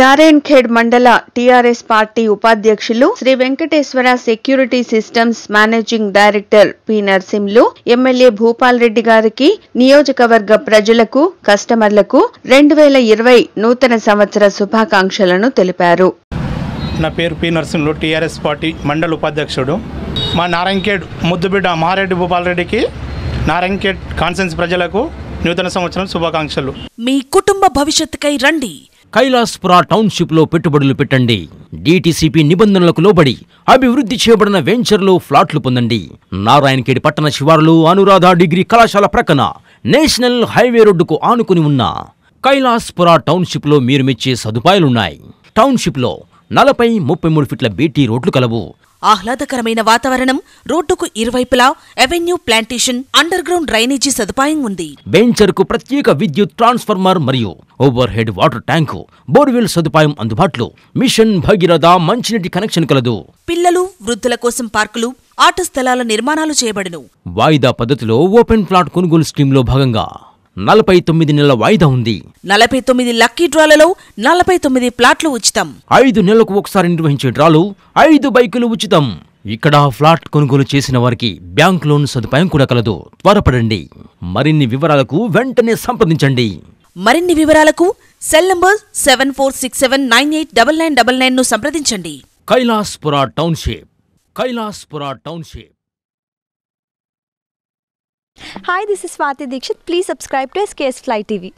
నారాయణ్ ఖేడ్ మండల TRS party ఉపాధ్యక్షులు Shri Venkateswara security systems managing director P Narsimlu MLA Bhupal Reddy గారికి నియోజకవర్గ ప్రజలకు కస్టమర్లకు రెండు వేల ఇరవై నూతన సంవత్సర శుభాకాంక్షలను తెలిపారు నా పేరు పి నర్సింలు టీఆర్ఎస్ పార్టీ మండల ఉపాధ్యక్షుడు మా నారాయణఖేడ్ ముద్దుబిడ్డ మహారెడ్డి భూపాల్ రెడ్డికి నారాయణఖేడ్ కాన్సెన్స్ ప్రజలకు నూతన సంవత్సరం శుభాకాంక్షలు మీ కుటుంబ భవిష్యత్తుకై రండి కైలాస్పురా టౌన్షిప్లో పెట్టుబడులు పెట్టండి డీటీసీపీ నిబంధనలకు లోబడి అభివృద్ధి చేయబడిన వెంచర్లో ఫ్లాట్లు పొందండి నారాయణకేడి పట్టణ శివారులు అనురాధ డిగ్రీ కళాశాల ప్రక్కన నేషనల్ హైవే రోడ్డుకు ఆనుకుని ఉన్న కైలాస్పురా టౌన్షిప్లో మీరు మెచ్చే సదుపాయాలున్నాయి టౌన్షిప్లో నలభై ముప్పై మూడు ఫీట్ల బీటీ రోడ్లు కలవు ఆహ్లాదకరమైన వాతావరణం రోడ్డుకు ఇరువైపులా avenue plantation underground drainage సదుపాయం ఉంది వెంచర్ కు ప్రత్యేక విద్యుత్ ట్రాన్స్ఫార్మర్ మరియు overhead water tank borewell సదుపాయం అందుబాటులో మిషన్ భగీరథ మంచినీటి కనెక్షన్ కలదు పిల్లలు వృద్ధుల కోసం పార్కులు ఆట స్థలాల నిర్మాణాలు చేయబడును వాయిదా పద్ధతిలో ఓపెన్ ప్లాట్ కొనుగోలు స్కీమ్లో భాగంగా నలభై తొమ్మిది నెలల వాయిదా ఉంది నలభై తొమ్మిది లక్కీ డ్రాలలో నలభై తొమ్మిది ప్లాట్లు ఉచితం ఐదు నెలలకు ఒకసారి నిర్వహించే డ్రాలు ఐదు బైకులు ఉచితం ఇక్కడ ఫ్లాట్ కొనుగోలు చేసిన వారికి బ్యాంక్ లోన్ సదుపాయం కూడా కలదు త్వరపడండి మరిన్ని వివరాలకు వెంటనే సంప్రదించండి మరిన్ని వివరాలకు cell number seven four six seven nine eight double nine double nine ను సంప్రదించండి Kailaspura township Kailaspura township hi this is Swathi Dixit please subscribe to SKS fly TV